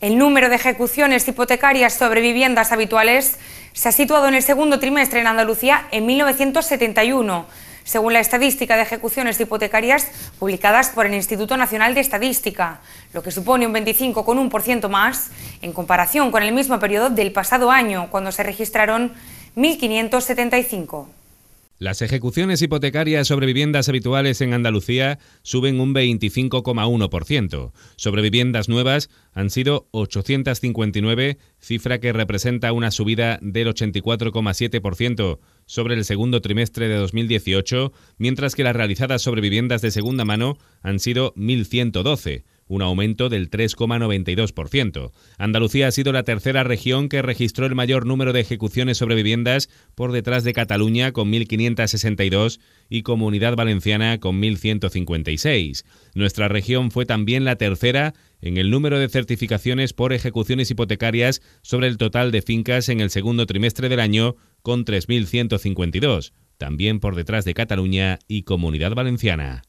El número de ejecuciones hipotecarias sobre viviendas habituales se ha situado en el segundo trimestre en Andalucía en 1971, según la estadística de ejecuciones hipotecarias publicadas por el Instituto Nacional de Estadística, lo que supone un 25,1% más en comparación con el mismo periodo del pasado año, cuando se registraron 1.575. Las ejecuciones hipotecarias sobre viviendas habituales en Andalucía suben un 25,1%. Sobre viviendas nuevas han sido 859, cifra que representa una subida del 84,7% sobre el segundo trimestre de 2018, mientras que las realizadas sobre viviendas de segunda mano han sido 1.112, un aumento del 3,92%. Andalucía ha sido la tercera región que registró el mayor número de ejecuciones sobre viviendas por detrás de Cataluña con 1.562 y Comunidad Valenciana con 1.156. Nuestra región fue también la tercera en el número de certificaciones por ejecuciones hipotecarias sobre el total de fincas en el segundo trimestre del año con 3.152, también por detrás de Cataluña y Comunidad Valenciana.